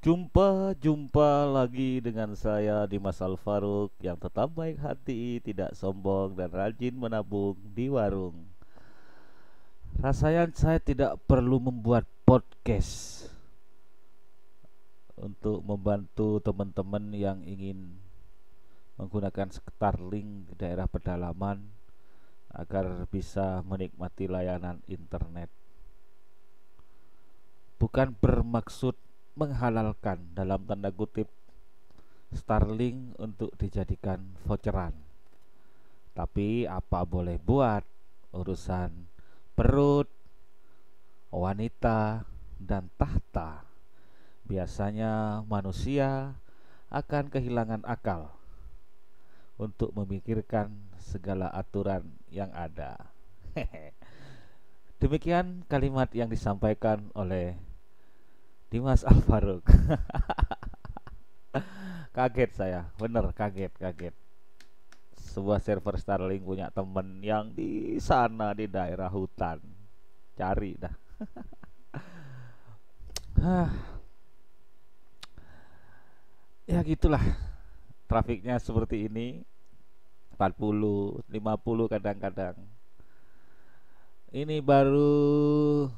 Jumpa, jumpa lagi dengan saya Dimas Alfaruk yang tetap baik hati, tidak sombong dan rajin menabung di warung. Rasanya saya tidak perlu membuat podcast untuk membantu teman-teman yang ingin menggunakan Starlink di daerah pedalaman agar bisa menikmati layanan internet. Bukan bermaksud menghalalkan dalam tanda kutip Starlink untuk dijadikan voucheran. Tapi apa boleh buat urusan perut, wanita, dan tahta. Biasanya manusia akan kehilangan akal untuk memikirkan segala aturan yang ada. Demikian kalimat yang disampaikan oleh Dimas Alfaruk kaget saya bener kaget kaget sebuah server Starling punya temen yang di sana di daerah hutan cari dah ya gitulah trafiknya seperti ini 40 50 kadang-kadang ini baru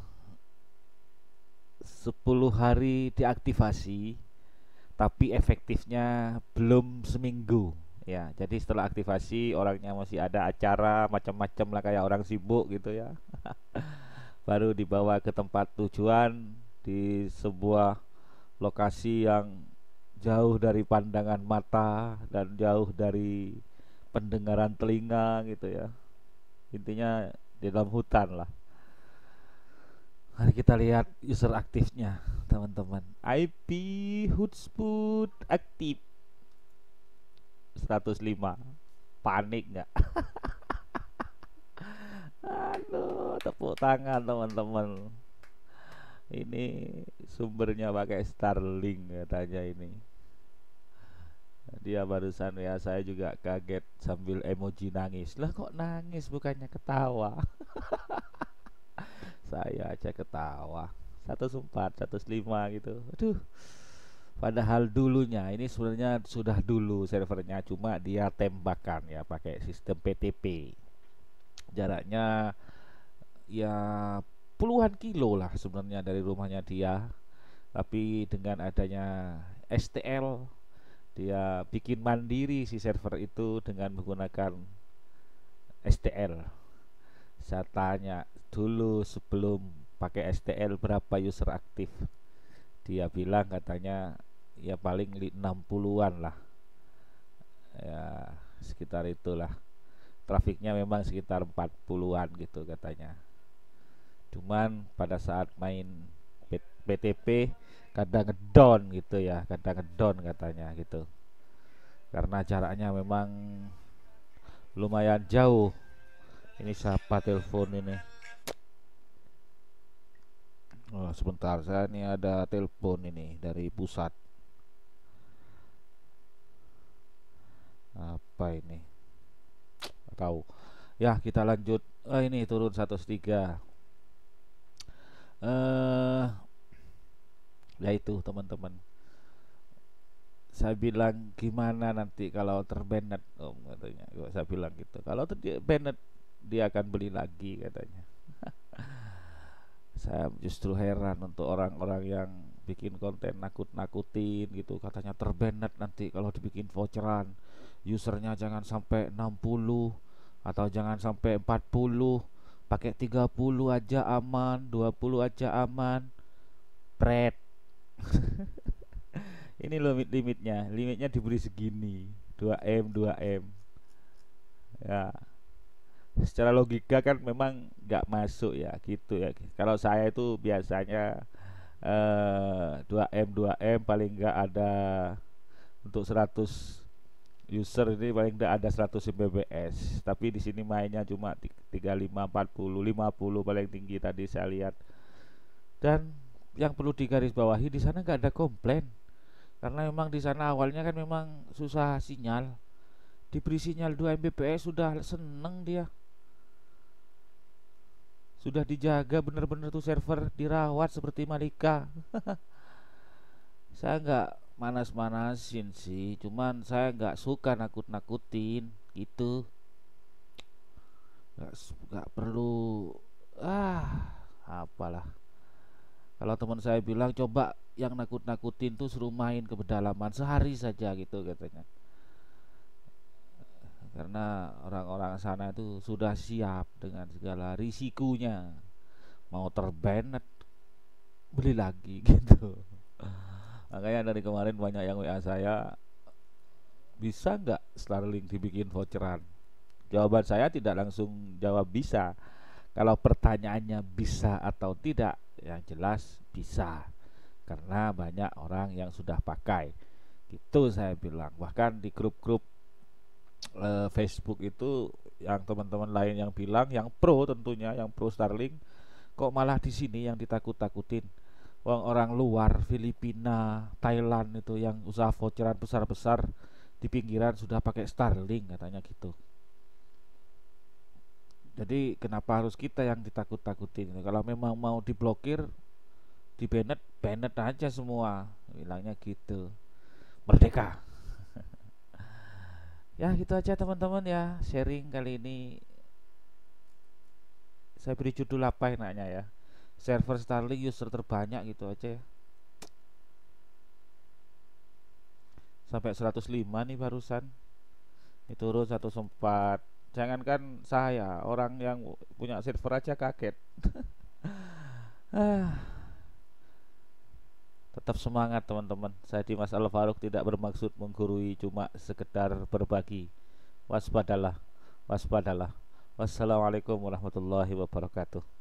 10 hari diaktifasi tapi efektifnya belum seminggu ya jadi setelah aktivasi orangnya masih ada acara macam-macam lah kayak orang sibuk gitu ya baru dibawa ke tempat tujuan di sebuah lokasi yang jauh dari pandangan mata dan jauh dari pendengaran telinga gitu ya intinya di dalam hutan lah Mari kita lihat user aktifnya, teman-teman. IP Hotspot aktif 105. Panik nggak? Aduh, tepuk tangan teman-teman. Ini sumbernya pakai Starlink katanya ini. Dia barusan ya saya juga kaget sambil emoji nangis. Lah kok nangis bukannya ketawa? saya aja ketawa 104 105 gitu aduh padahal dulunya ini sebenarnya sudah dulu servernya cuma dia tembakan ya pakai sistem PTP jaraknya ya puluhan kilo lah sebenarnya dari rumahnya dia tapi dengan adanya STL dia bikin mandiri si server itu dengan menggunakan STL saya tanya dulu sebelum pakai STL berapa user aktif dia bilang katanya ya paling 60-an lah ya sekitar itulah trafiknya memang sekitar 40-an gitu katanya cuman pada saat main PTP kadang ngedown gitu ya kadang ngedown katanya gitu karena jaraknya memang lumayan jauh ini siapa telepon ini oh, sebentar saya ini ada telepon ini dari pusat apa ini Nggak tahu ya kita lanjut oh, ini turun 103 eh uh, ya itu teman-teman saya bilang gimana nanti kalau terbenet om katanya saya bilang gitu kalau terbenet dia akan beli lagi katanya saya justru heran untuk orang-orang yang bikin konten nakut-nakutin gitu katanya terbanet nanti kalau dibikin voucheran usernya jangan sampai 60 atau jangan sampai 40 pakai 30 aja aman 20 aja aman red ini limit limitnya limitnya diberi segini 2M 2M ya secara logika kan memang nggak masuk ya gitu ya kalau saya itu biasanya uh, 2M 2M paling nggak ada untuk 100 user ini paling tidak ada 100 Mbps tapi di sini mainnya cuma 35 40 50 paling tinggi tadi saya lihat dan yang perlu digarisbawahi di sana nggak ada komplain karena memang di sana awalnya kan memang susah sinyal diberi sinyal 2 Mbps sudah seneng dia sudah dijaga bener-bener tuh server dirawat seperti malika saya nggak manas-manasin sih cuman saya nggak suka nakut-nakutin gitu nggak nggak perlu ah apalah kalau teman saya bilang coba yang nakut-nakutin tuh suruh main ke pedalaman sehari saja gitu katanya karena orang-orang sana itu sudah siap dengan segala risikonya mau terbenet beli lagi gitu makanya dari kemarin banyak yang WA saya bisa nggak Starlink dibikin voucheran jawaban saya tidak langsung jawab bisa kalau pertanyaannya bisa atau tidak yang jelas bisa karena banyak orang yang sudah pakai itu saya bilang bahkan di grup-grup uh, Facebook itu yang teman-teman lain yang bilang yang pro tentunya yang pro Starlink kok malah di sini yang ditakut-takutin orang orang luar Filipina Thailand itu yang usaha voucheran besar-besar di pinggiran sudah pakai Starlink katanya gitu jadi kenapa harus kita yang ditakut-takutin kalau memang mau diblokir di banned banet aja semua bilangnya gitu merdeka ya gitu aja teman-teman ya sharing kali ini saya beri judul apa enaknya ya server Starlink user terbanyak gitu aja ya sampai 105 nih barusan turun satu sempat jangankan saya orang yang punya server aja kaget ah tetap semangat teman-teman saya Dimas Al Faruk tidak bermaksud menggurui cuma sekedar berbagi waspadalah waspadalah wassalamualaikum warahmatullahi wabarakatuh